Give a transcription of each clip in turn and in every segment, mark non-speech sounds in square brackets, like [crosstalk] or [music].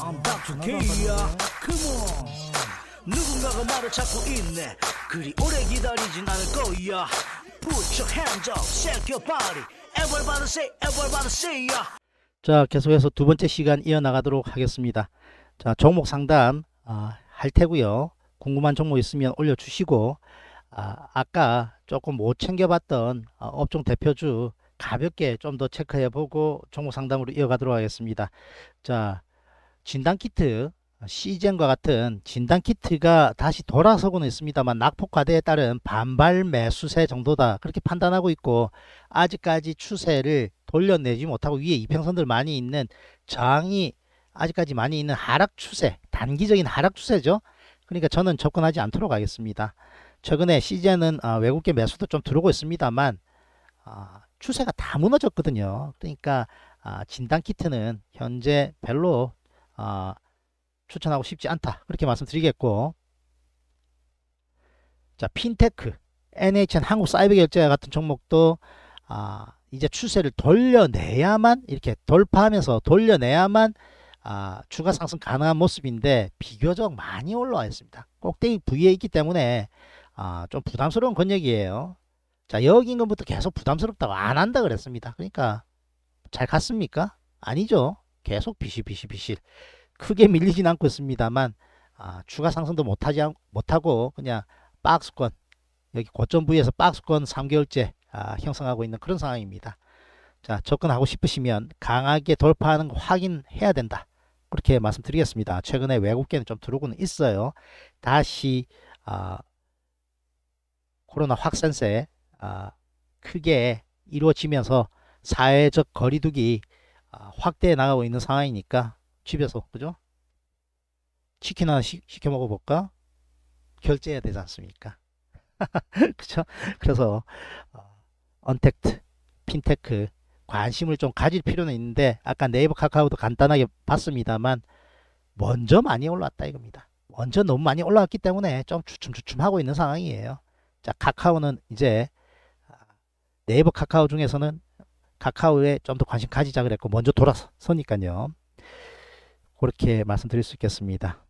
I'm back to K야 Come on 누군가가 말을 찾고 있네 그리 오래 기다리진 않을 거야 Put your hands up, shake your body Everybody say, everybody say ya 자 계속해서 두 번째 시간 이어나가도록 하겠습니다 자 종목 상담 아, 할 테고요 궁금한 종목 있으면 올려주시고 아, 아까 조금 못 챙겨봤던 아, 업종 대표주 가볍게 좀 더 체크해보고 종목 상담으로 이어가도록 하겠습니다. 자, 진단키트 시즌과 같은 진단키트가 다시 돌아서고는 있습니다만 낙폭과대에 따른 반발 매수세 정도다 그렇게 판단하고 있고 아직까지 추세를 돌려내지 못하고 위에 이평선들 많이 있는 저항이 아직까지 많이 있는 하락 추세 단기적인 하락 추세죠 그러니까 저는 접근하지 않도록 하겠습니다 최근에 시즌은 어, 외국계 매수도 좀 들어오고 있습니다만 어, 추세가 다 무너졌거든요 그러니까 아, 진단키트는 현재 별로 아, 추천하고 싶지 않다 그렇게 말씀드리겠고 자 핀테크 NHN 한국 사이버 결제 같은 종목도 아, 이제 추세를 돌려내야만 이렇게 돌파하면서 돌려내야만 아, 추가 상승 가능한 모습인데 비교적 많이 올라와 있습니다. 꼭대기 부위에 있기 때문에 아, 좀 부담스러운 권역이에요. 자 여기 인것부터 계속 부담스럽다고 안 한다 그랬습니다. 그러니까 잘 갔습니까? 아니죠. 계속 비실비실비실 크게 밀리진 않고 있습니다만 아, 추가 상승도 못하지 못하고 그냥 박스권 여기 고점 부위에서 박스권 3개월째 아, 형성하고 있는 그런 상황입니다. 자 접근하고 싶으시면 강하게 돌파하는 거 확인해야 된다. 그렇게 말씀드리겠습니다. 최근에 외국계는 좀 들어오고는 있어요. 다시 아, 코로나 확산세 아, 크게 이루어지면서 사회적 거리두기 아, 확대해 나가고 있는 상황이니까 집에서 그죠? 치킨 하나 시, 켜 먹어볼까? 결제해야 되지 않습니까? [laughs] 그죠? 그래서 어, 언택트, 핀테크 관심을 좀 가질 필요는 있는데 아까 네이버 카카오도 간단하게 봤습니다만 먼저 많이 올라왔다 이겁니다. 먼저 너무 많이 올라왔기 때문에 좀 주춤주춤하고 있는 상황이에요. 자 카카오는 이제 아, 네이버 카카오 중에서는 카카오에 좀 더 관심 가지자 그랬고 먼저 돌아서니까요. 그렇게 말씀드릴 수 있겠습니다.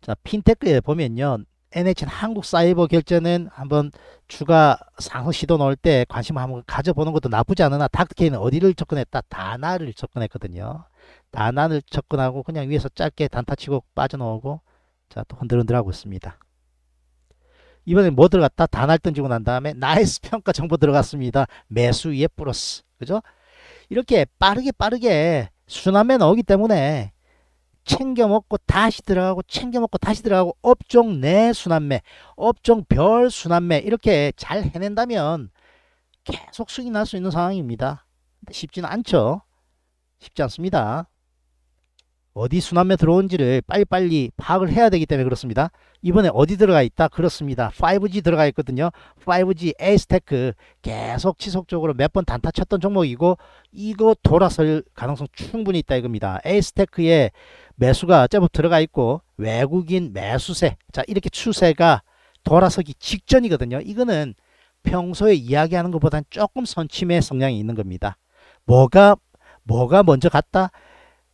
자, 핀테크에 보면요. NHN 한국 사이버 결제는 한번 추가 상승 시도 넣을 때 관심 한번 가져보는 것도 나쁘지 않으나 닥터케이는 어디를 접근했다? 다나를 접근했거든요. 다나를 접근하고 그냥 위에서 짧게 단타치고 빠져나오고 자, 또 흔들흔들하고 있습니다. 이번에 뭐 들어갔다? 단할등 지고 난 다음에 나이스 평가 정보 들어갔습니다. 매수 위에 플러스. 그죠? 이렇게 빠르게 빠르게 순환매 나오기 때문에 챙겨 먹고 다시 들어가고 챙겨 먹고 다시 들어가고 업종 내 순환매, 업종 별 순환매 이렇게 잘 해낸다면 계속 수익 이날 수 있는 상황입니다. 쉽지는 않죠. 쉽지 않습니다. 어디 순환매 들어온지를 빨리빨리 파악을 해야 되기 때문에 그렇습니다. 이번에 어디 들어가 있다? 그렇습니다. 5G 들어가 있거든요. 5G 에이스테크 계속 지속적으로 몇 번 단타 쳤던 종목이고 이거 돌아설 가능성 충분히 있다 이겁니다. 에이스테크에 매수가 제법 들어가 있고 외국인 매수세 자 이렇게 추세가 돌아서기 직전이거든요. 이거는 평소에 이야기하는 것보다는 조금 선침의 성향이 있는 겁니다. 뭐가 뭐가 먼저 갔다?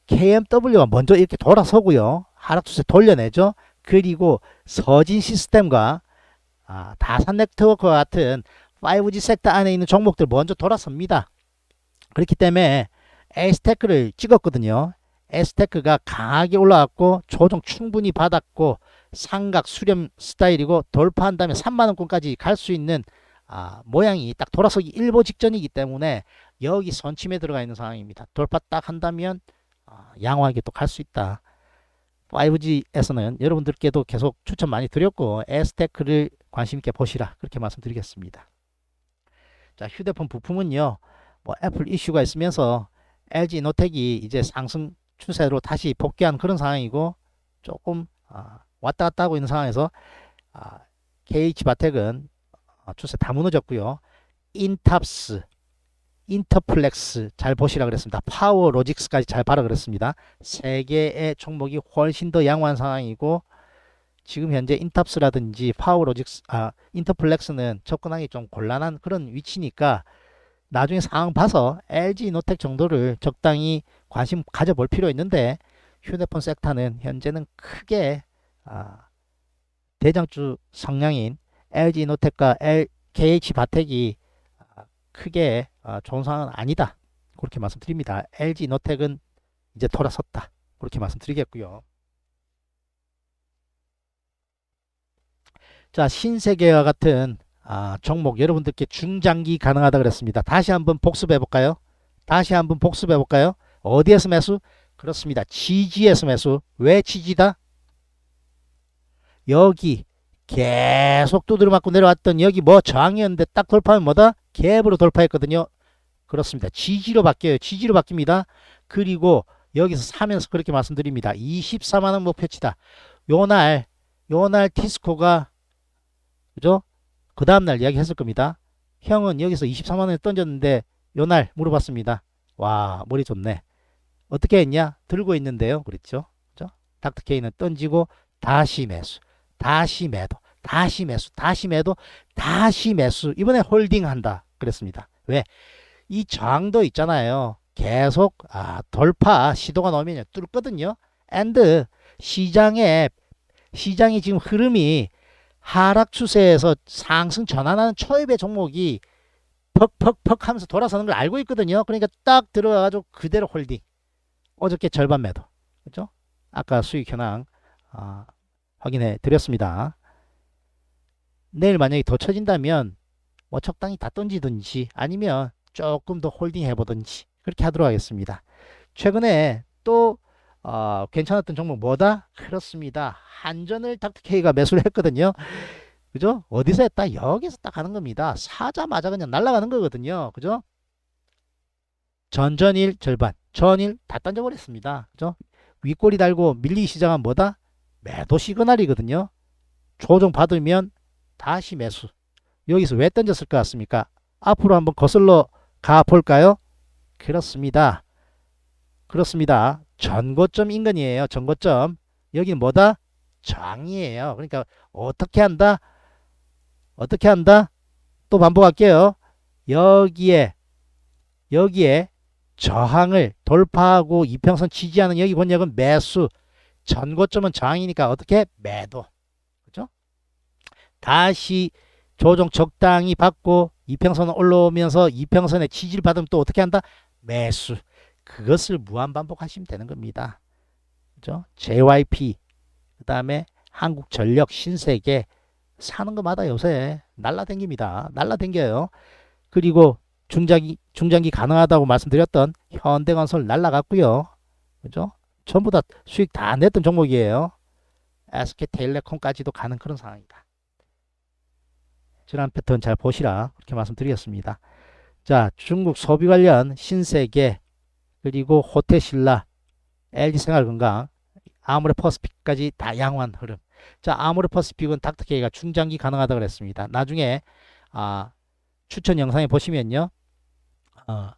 KMW가 먼저 이렇게 돌아서고요. 하락 추세 돌려내죠. 그리고 서진 시스템과 아, 다산 네트워크와 같은 5G 섹터 안에 있는 종목들 먼저 돌아섭니다. 그렇기 때문에 에스테크를 찍었거든요. 에스테크가 강하게 올라왔고 조정 충분히 받았고 삼각 수렴 스타일이고 돌파한 다음에 3만원권까지 갈 수 있는 아, 모양이 딱 돌아서기 일보 직전이기 때문에 여기 선침에 들어가 있는 상황입니다. 돌파 딱 한다면 아, 양호하게 또 갈 수 있다. 5G에서는 여러분들께도 계속 추천 많이 드렸고 에스테크를 관심있게 보시라 그렇게 말씀드리겠습니다. 자 휴대폰 부품은요 뭐 애플 이슈가 있으면서 LG 노텍이 이제 상승 추세로 다시 복귀한 그런 상황이고 조금 아, 왔다 갔다 하고 있는 상황에서 아, KH바텍은 어, 추세 다 무너졌고요. 인탑스 인터플렉스 잘 보시라 그랬습니다. 파워 로직스까지 잘 봐라 그랬습니다. 세 개의 종목이 훨씬 더 양호한 상황이고 지금 현재 인탑스라든지 파워 로직스 아 인터플렉스는 접근하기 좀 곤란한 그런 위치니까 나중에 상황 봐서 LG 노텍 정도를 적당히 관심 가져볼 필요 있는데 휴대폰 섹터는 현재는 크게 아, 대장주 성향인 LG 노텍과 l KH 바텍이 아, 크게 아, 좋상은 아니다. 그렇게 말씀드립니다. LG 노텍은 이제 돌아섰다. 그렇게 말씀드리겠고요. 자 신세계와 같은 아, 종목 여러분들께 중장기 가능하다 그랬습니다. 다시 한번 복습해 볼까요? 다시 한번 복습해 볼까요? 어디에서 매수? 그렇습니다. 지지에서 매수. 왜 지지다? 여기 계속 두드려 맞고 내려왔던 여기 뭐 저항이었는데 딱 돌파하면 뭐다? 갭으로 돌파했거든요. 그렇습니다. 지지로 바뀌어요. 지지로 바뀝니다. 그리고 여기서 사면서 그렇게 말씀드립니다. 24만원 목표치다. 요날 요날 디스코가 그죠? 그 다음날 이야기 했을 겁니다. 형은 여기서 24만원에 던졌는데 요날 물어봤습니다. 와 머리 좋네. 어떻게 했냐? 들고 있는데요. 그랬죠 그죠? 닥터케이는 던지고 다시 매수. 다시 매도, 다시 매수, 다시 매도, 다시 매수. 이번에 홀딩한다. 그랬습니다. 왜? 이 저항도 있잖아요. 계속 아, 돌파 시도가 나오면 뚫거든요. 앤드 시장의 시장이 지금 흐름이 하락 추세에서 상승 전환하는 초입의 종목이 퍽퍽퍽 하면서 돌아서는 걸 알고 있거든요. 그러니까 딱 들어가가지고 그대로 홀딩. 어저께 절반 매도. 그죠? 아까 수익 현황 아, 확인해 드렸습니다. 내일 만약에 더 쳐진다면 뭐 적당히 다 던지든지 아니면 조금 더 홀딩 해보든지 그렇게 하도록 하겠습니다. 최근에 또 어, 괜찮았던 종목 뭐다? 그렇습니다. 한전을 닥터케이가 매수를 했거든요. 그죠? 어디서 했다? 여기서 딱가는 겁니다. 사자마자 그냥 날아가는 거거든요. 그죠? 전전일 절반, 전일 다 던져버렸습니다. 그죠? 윗골이 달고 밀리기 시작한 뭐다? 매도 시그널이거든요. 조정받으면 다시 매수. 여기서 왜 던졌을 것 같습니까? 앞으로 한번 거슬러 가볼까요? 그렇습니다. 그렇습니다. 전고점 인근이에요. 전고점. 여기 는 뭐다? 장이에요 그러니까 어떻게 한다? 어떻게 한다? 또 반복할게요. 여기에 여기에 저항을 돌파하고 이평선 지지하는 여기 권역은 매수 전고점은 저항이니까 어떻게 매도 그죠 다시 조정 적당히 받고 이평선 올라오면서 이평선의 지지를 받으면 또 어떻게 한다 매수 그것을 무한 반복하시면 되는 겁니다 그죠 JYP 그 다음에 한국전력 신세계 사는 것마다 요새 날라댕깁니다 날라댕겨요 그리고 중장기 중장기 가능하다고 말씀드렸던 현대건설 날라갔고요 그죠 전부 다 수익 다 냈던 종목이에요. SK텔레콤까지도 가는 그런 상황이다. 지난 패턴 잘 보시라 그렇게 말씀드리겠습니다. 자 중국 소비 관련 신세계 그리고 호텔신라 LG생활건강 아모레퍼스픽까지 다 양호한 흐름 자 아모레퍼스픽은 닥터케이가 중장기 가능하다고 그랬습니다. 나중에 아, 추천 영상에 보시면요. 어,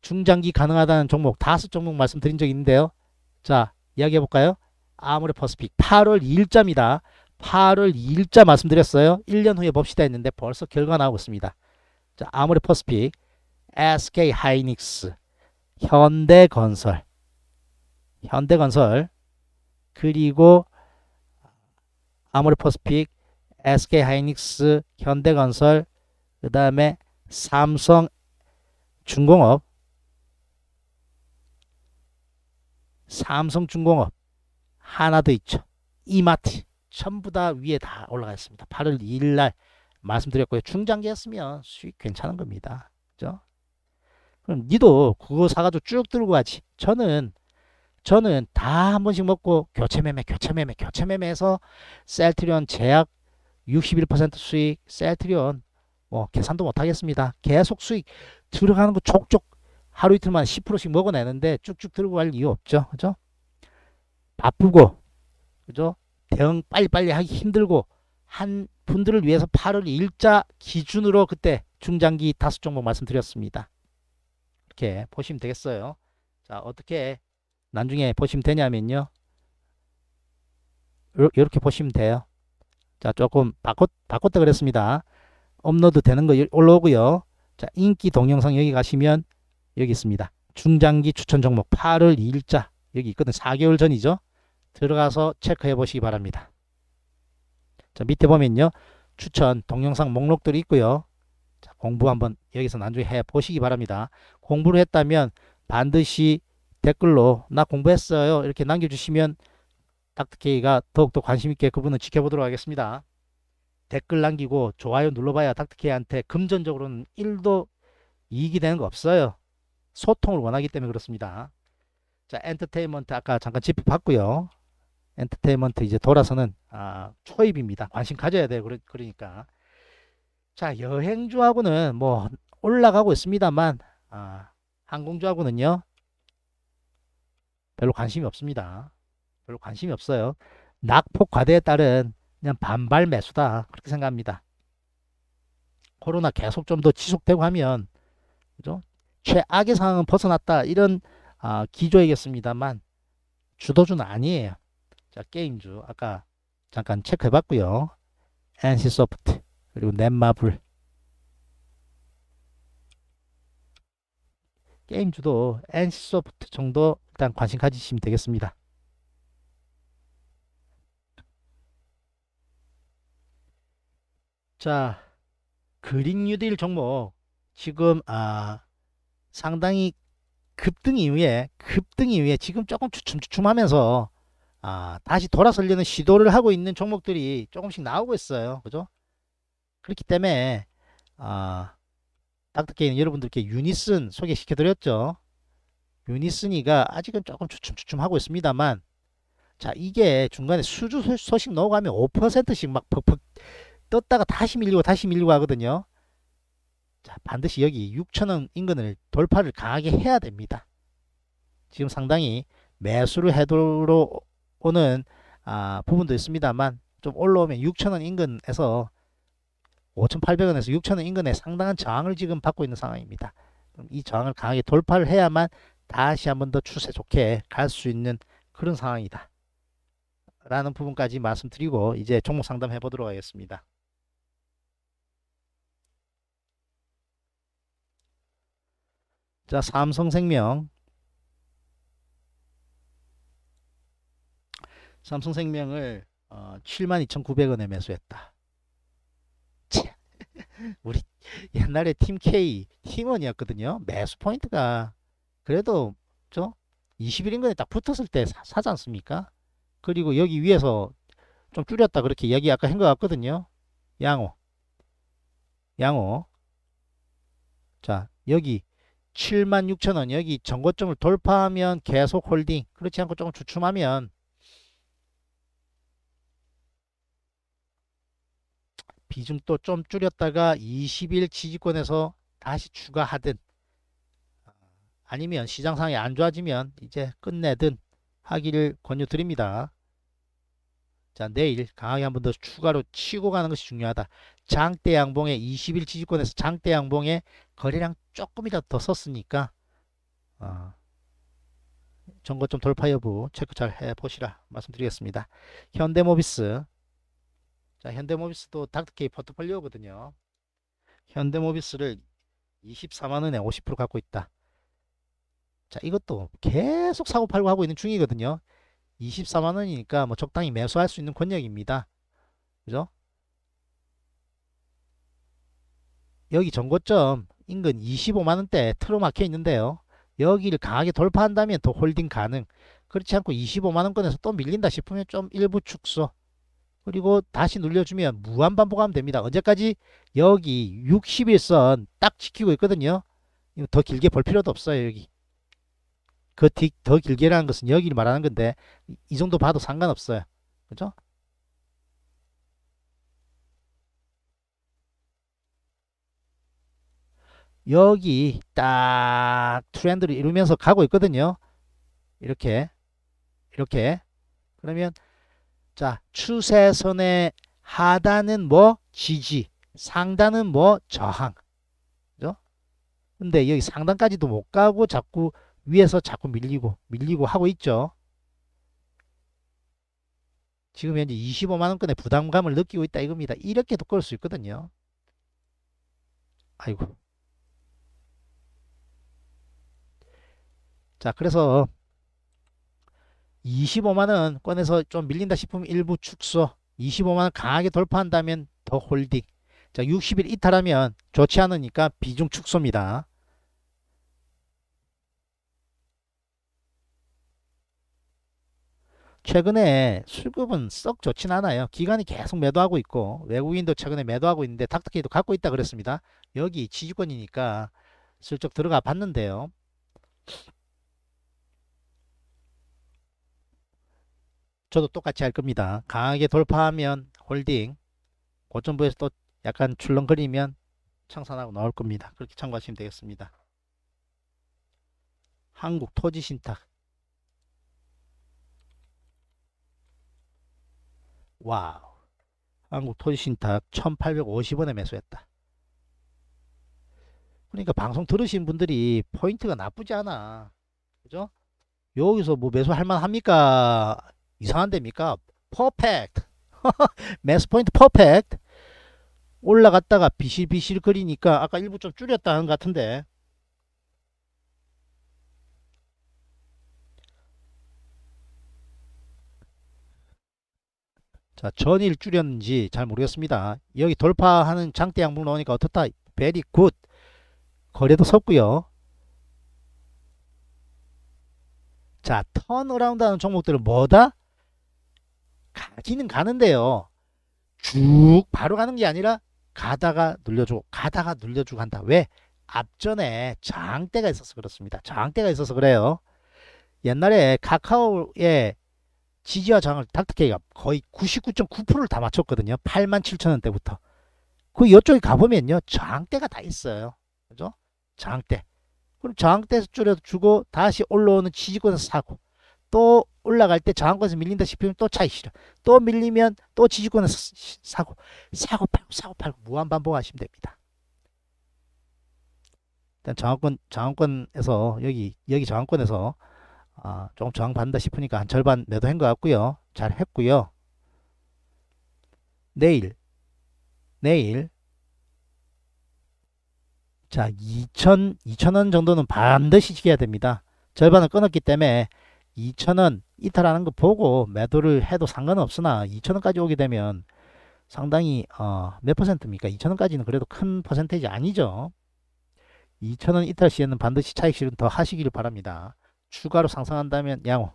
중장기 가능하다는 종목 다섯 종목 말씀드린 적 있는데요. 자, 이야기해 볼까요? 아모레 퍼스픽 8월 일자입니다 8월 일자 말씀드렸어요. 1년 후에 봅시다 했는데 벌써 결과 나오고 있습니다. 자, 아모레 퍼스픽 SK 하이닉스 현대건설 현대건설 그리고 아모레 퍼스픽 SK 하이닉스 현대건설 그 다음에 삼성 중공업 삼성중공업, 하나더있죠 이마트 전부 다 위에 다 올라가 있습니다. 8월 2일 날 말씀드렸고요. 중장기였으면 수익 괜찮은 겁니다. 그죠? 그럼 니도 그거 사가지고 쭉 들고 가지. 저는 저는 다 한 번씩 먹고 교체 매매, 교체 매매, 교체 매매해서 셀트리온 제약 61% 수익, 셀트리온 뭐 계산도 못 하겠습니다. 계속 수익 들어가는 거 족족 하루 이틀만 10%씩 먹어내는데 쭉쭉 들고 갈 이유 없죠. 그죠? 바쁘고, 그죠? 대응 빨리빨리 하기 힘들고, 한 분들을 위해서 8월 일자 기준으로 그때 중장기 다섯 종목 말씀드렸습니다. 이렇게 보시면 되겠어요. 자, 어떻게 나중에 보시면 되냐면요. 이렇게 보시면 돼요. 자, 조금 바꿨, 바꿨다 그랬습니다. 업로드 되는 거 올라오고요. 자, 인기 동영상 여기 가시면 여기 있습니다. 중장기 추천 종목 8월 2일자 여기 있거든 4개월 전이죠. 들어가서 체크해 보시기 바랍니다. 자, 밑에 보면요. 추천 동영상 목록들이 있고요. 자, 공부 한번 여기서 나중에 해 보시기 바랍니다. 공부를 했다면 반드시 댓글로 나 공부했어요. 이렇게 남겨주시면 닥터케이가 더욱더 관심있게 그분을 지켜보도록 하겠습니다. 댓글 남기고 좋아요 눌러봐야 닥터케이한테 금전적으로는 1도 이익이 되는 거 없어요. 소통을 원하기 때문에 그렇습니다. 자, 엔터테인먼트 아까 잠깐 집어봤고요 엔터테인먼트 이제 돌아서는 아, 초입입니다. 관심 가져야 돼요. 그러, 그러니까. 자, 여행주하고는 뭐 올라가고 있습니다만 아, 항공주하고는요. 별로 관심이 없습니다. 별로 관심이 없어요. 낙폭 과대에 따른 그냥 반발 매수다. 그렇게 생각합니다. 코로나 계속 좀 더 지속되고 하면 그죠? 최악의 상황은 벗어났다 이런 아, 기조이겠습니다만 주도주는 아니에요. 자 게임주 아까 잠깐 체크해봤고요. NC소프트 그리고 넷마블 게임주도 NC소프트 정도 일단 관심 가지시면 되겠습니다. 자 그린 뉴딜 종목 지금 아 상당히 급등 이후에 급등 이후에 지금 조금 주춤주춤하면서 아, 다시 돌아설려는 시도를 하고 있는 종목들이 조금씩 나오고 있어요. 그죠? 그렇기 때문에 아, 닥터게는 여러분들께 유니슨 소개시켜드렸죠. 유니슨이가 아직은 조금 주춤주춤하고 있습니다만 자 이게 중간에 수주 소식 넣어가면 5%씩 막 퍽퍽 떴다가 다시 밀리고 다시 밀리고 하거든요. 자, 반드시 여기 6천원 인근을 돌파를 강하게 해야 됩니다. 지금 상당히 매수를 해돌로 오는 아, 부분도 있습니다만 좀 올라오면 6천원 인근에서 5,800원에서 6천원 인근에 상당한 저항을 지금 받고 있는 상황입니다. 이 저항을 강하게 돌파를 해야만 다시 한번 더 추세 좋게 갈 수 있는 그런 상황이다. 라는 부분까지 말씀드리고 이제 종목 상담해 보도록 하겠습니다. 자, 삼성생명. 삼성생명을 어, 72,900원에 매수했다. [laughs] 우리 옛날에 팀 K 팀원이었거든요. 매수 포인트가 그래도 저 21인근에 딱 붙었을 때 사, 사지 않습니까? 그리고 여기 위에서 좀 줄였다 그렇게 얘기 아까 한 것 같거든요. 양호. 양호. 자, 여기 7만 6천 원 여기 전고점을 돌파하면 계속 홀딩 그렇지 않고 조금 주춤하면 비중 도좀 줄였다가 20일 지지권에서 다시 추가하든 아니면 시장 상황이 안 좋아지면 이제 끝내든 하기를 권유드립니다. 자 내일 강하게 한 번 더 추가로 치고 가는 것이 중요하다. 장대 양봉의 20일 지지권에서 장대 양봉의 거래량 조금이라도 더 썼으니까 어, 전거점 돌파 여부 체크 잘 해보시라 말씀드리겠습니다. 현대모비스 자 현대모비스도 닥터케이 포트폴리오거든요. 현대모비스를 24만원에 50% 갖고 있다. 자 이것도 계속 사고팔고 하고 있는 중이거든요. 24만원이니까 뭐 적당히 매수할 수 있는 권역입니다. 그죠? 여기 전고점 인근 25만원대 틀어 막혀 있는데요. 여기를 강하게 돌파한다면 더 홀딩 가능. 그렇지 않고 25만원권에서 또 밀린다 싶으면 좀 일부 축소. 그리고 다시 눌려주면 무한 반복하면 됩니다. 언제까지? 여기 60일선 딱 지키고 있거든요. 이거 더 길게 볼 필요도 없어요. 여기. 그더 길게라는 것은 여기를 말하는 건데 이 정도 봐도 상관없어요. 그죠? 여기 딱 트렌드를 이루면서 가고 있거든요. 이렇게 이렇게 그러면 자 추세선의 하단은 뭐 지지 상단은 뭐 저항 그죠? 근데 여기 상단까지도 못 가고 자꾸 위에서 자꾸 밀리고 밀리고 하고 있죠. 지금 현재 25만원권의 부담감을 느끼고 있다 이겁니다. 이렇게도 끌수 있거든요. 아이고 자 그래서 25만원 꺼내서 좀 밀린다 싶으면 일부 축소 25만원 강하게 돌파한다면 더 홀딩 자 60일 이탈하면 좋지 않으니까 비중 축소입니다 최근에 수급은 썩 좋진 않아요. 기간이 계속 매도하고 있고 외국인도 최근에 매도하고 있는데 닥터케이도 갖고 있다 그랬습니다. 여기 지지권이니까 슬쩍 들어가 봤는데요. 저도 똑같이 할 겁니다. 강하게 돌파하면 홀딩, 고점부에서 또 약간 출렁거리면 청산하고 나올 겁니다. 그렇게 참고하시면 되겠습니다. 한국 토지 신탁 와우 한국 토지 신탁 1850원에 매수했다. 그러니까 방송 들으신 분들이 포인트가 나쁘지 않아. 그죠? 여기서 뭐 매수할 만합니까? 이상한 데입니까? 퍼펙트. [laughs] 매스 포인트 퍼펙트. 올라갔다가 비실비실 그리니까 아까 일부 좀 줄였다 는것 같은데 자 전일 줄였는지 잘 모르겠습니다 여기 돌파하는 장대 양봉 나오니까 어떻다 베리 굿 거래도 섰고요 자 턴어라운드 하는 종목들은 뭐다 가기는 가는데요. 쭉 바로 가는 게 아니라 가다가 눌려주고 가다가 눌려주고 한다. 왜? 앞전에 장대가 있어서 그렇습니다. 장대가 있어서 그래요. 옛날에 카카오의 지지와 장을 닥터케이가 거의 99.9%를 다 맞췄거든요. 8만 7천 원대부터. 그 이쪽에 가보면요. 장대가 다 있어요. 그죠? 장대. 그럼 장대에서 줄여주고 다시 올라오는 지지권에서 사고 또 올라갈 때 저항권에서 밀린다 싶으면 또 차익 실현 또 밀리면 또 지지권에서 사고 사고 팔고 사고 팔고 무한 반복하시면 됩니다 일단 저항권 저항권에서 여기 여기 저항권에서 아, 조금 저항 받는다 싶으니까 한 절반 매도한 것 같고요 잘 했고요 내일 내일 자2 0 0 0 2 0 0 0원 정도는 반드시 지켜야 됩니다 절반을 끊었기 때문에 2천원 이탈하는 거 보고 매도를 해도 상관없으나 2천원까지 오게 되면 상당히 어, 몇 퍼센트입니까? 2천원까지는 그래도 큰 퍼센테이지 아니죠. 2천원 이탈 시에는 반드시 차익 실은 더 하시기를 바랍니다. 추가로 상승한다면 양호.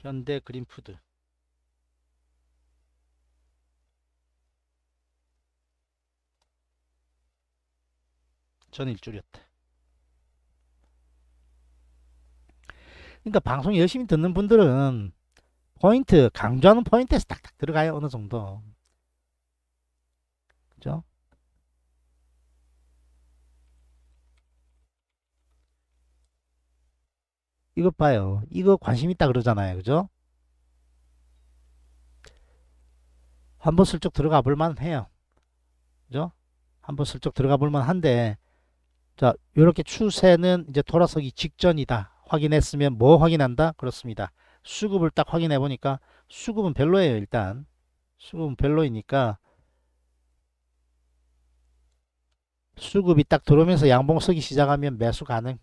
현대 그린푸드 전 일줄이었다. 그러니까 방송 열심히 듣는 분들은 포인트 강조하는 포인트에서 딱딱 들어가요 어느 정도 그죠 이것 봐요 이거 관심 있다 그러잖아요 그죠 한번 슬쩍 들어가 볼만 해요 그죠 한번 슬쩍 들어가 볼만 한데 자, 이렇게 추세는 이제 돌아서기 직전이다. 확인했으면 뭐 확인한다? 그렇습니다. 수급을 딱 확인해 보니까 수급은 별로예요, 일단. 수급은 별로이니까 수급이 딱 들어오면서 양봉 서기 시작하면 매수 가능.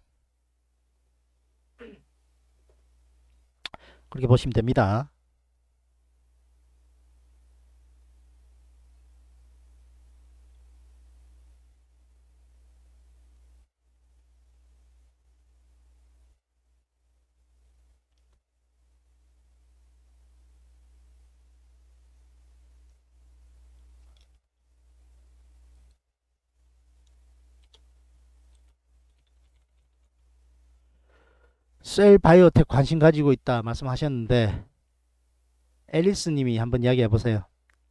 그렇게 보시면 됩니다. 셀 바이오텍 관심 가지고 있다 말씀하셨는데 앨리스 님이 한번 이야기해 보세요.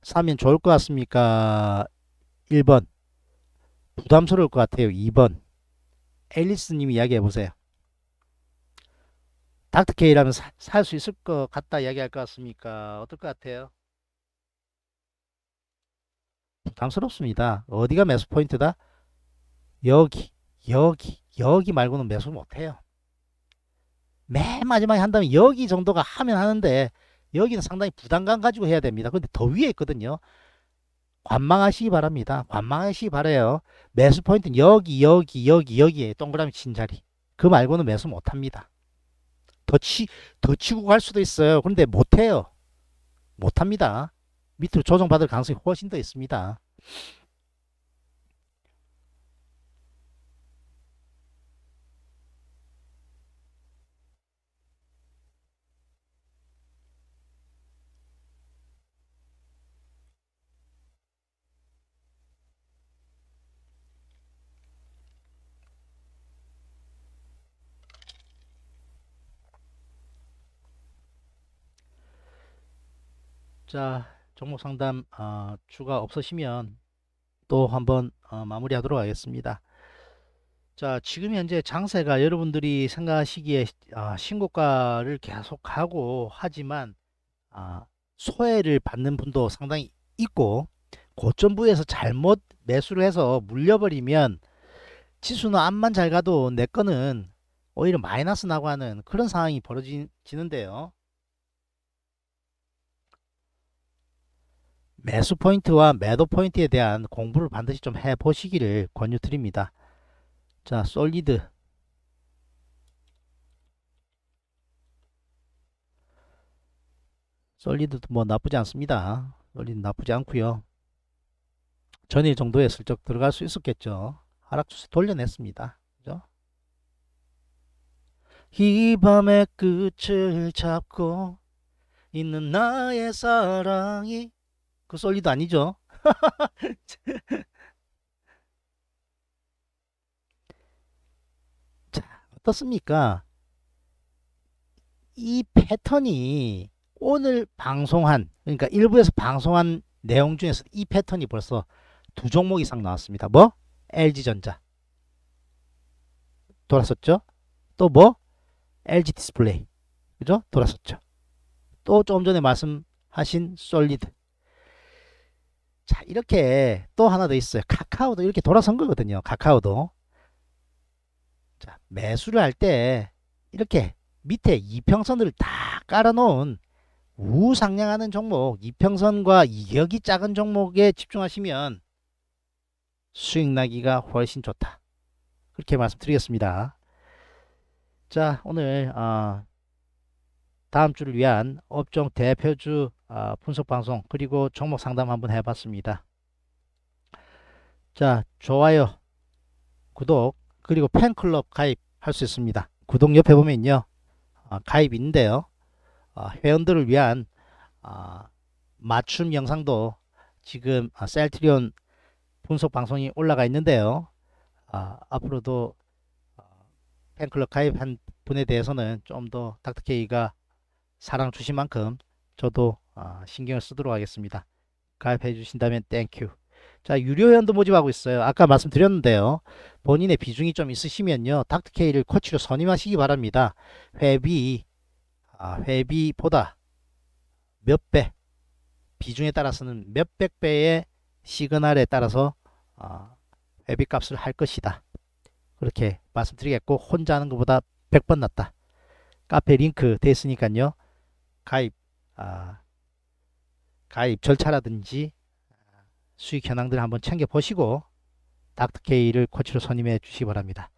사면 좋을 것 같습니까? 1번 부담스러울 것 같아요. 2번 앨리스 님이 이야기해 보세요. 닥터케이라면 살 수 있을 것 같다 이야기할 것 같습니까? 어떨 것 같아요? 부담스럽습니다. 어디가 매수 포인트다? 여기, 여기, 여기 말고는 매수 못해요. 맨 마지막에 한다면 여기 정도가 하면 하는데 여기는 상당히 부담감 가지고 해야 됩니다. 근데 더 위에 있거든요. 관망하시기 바랍니다. 관망하시기 바래요. 매수 포인트는 여기 여기 여기 여기에 동그라미 친 자리. 그 말고는 매수 못합니다. 더, 치, 더 치고 갈 수도 있어요. 그런데 못해요. 못합니다. 밑으로 조정받을 가능성이 훨씬 더 있습니다. 자 종목 상담 어, 추가 없으시면 또 한번 어, 마무리 하도록 하겠습니다 자 지금 현재 장세가 여러분들이 생각하시기에 아, 신고가를 계속하고 하지만 아, 소외를 받는 분도 상당히 있고 고점부에서 잘못 매수를 해서 물려버리면 지수는 암만잘 가도 내 거는 오히려 마이너스 나고 하는 그런 상황이 벌어지는데요 매수 포인트와 매도 포인트에 대한 공부를 반드시 좀 해보시기를 권유드립니다. 자, 솔리드 솔리드도 뭐 나쁘지 않습니다. 솔리드 나쁘지 않고요. 전일 정도에 슬쩍 들어갈 수 있었겠죠. 하락 추세 돌려냈습니다. 그죠? 이 밤의 끝을 잡고 있는 나의 사랑이 그 솔리드 아니죠? [laughs] 자, 어떻습니까? 이 패턴이 오늘 방송한 그러니까 일부에서 방송한 내용 중에서 이 패턴이 벌써 두 종목 이상 나왔습니다. 뭐? LG전자 돌았었죠. 또 뭐? LG 디스플레이 그죠? 돌았었죠. 또 조금 전에 말씀하신 솔리드 자 이렇게 또 하나 더 있어요. 카카오도 이렇게 돌아선 거거든요. 카카오도 자 매수를 할 때 이렇게 밑에 이평선을 다 깔아놓은 우상향하는 종목 이평선과 이격이 작은 종목에 집중하시면 수익 나기가 훨씬 좋다. 그렇게 말씀드리겠습니다. 자 오늘 어, 다음 주를 위한 업종 대표주 아, 분석 방송 그리고 종목 상담 한번 해봤습니다. 자 좋아요 구독 그리고 팬클럽 가입할 수 있습니다. 구독 옆에 보면요 아, 가입인데요 아, 회원들을 위한 맞춤 영상도 지금 셀트리온 분석 방송이 올라가 있는데요 앞으로도 팬클럽 가입한 분에 대해서는 좀 더 닥터케이가 사랑 주신 만큼 저도 아, 신경을 쓰도록 하겠습니다. 가입해 주신다면 땡큐. 자 유료 회원도 모집하고 있어요. 아까 말씀드렸는데요. 본인의 비중이 좀 있으시면요. 닥터케이를 코치로 선임하시기 바랍니다. 회비, 아, 회비보다 몇 배, 비중에 따라서는 몇 백 배의 시그널에 따라서 아, 회비값을 할 것이다. 그렇게 말씀드리겠고 혼자 하는 것보다 100번 낫다. 카페 링크 돼 있으니까요. 가입 아, 가입 절차라든지 수익 현황들 을 한번 챙겨 보시고 닥터케이를 코치로 선임해 주시기 바랍니다.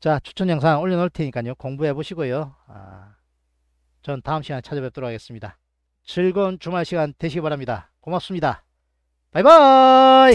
자 추천 영상 올려놓을 테니까요 공부해 보시고요. 아, 전 다음 시간에 찾아뵙도록 하겠습니다. 즐거운 주말 시간 되시기 바랍니다. 고맙습니다. 바이바이.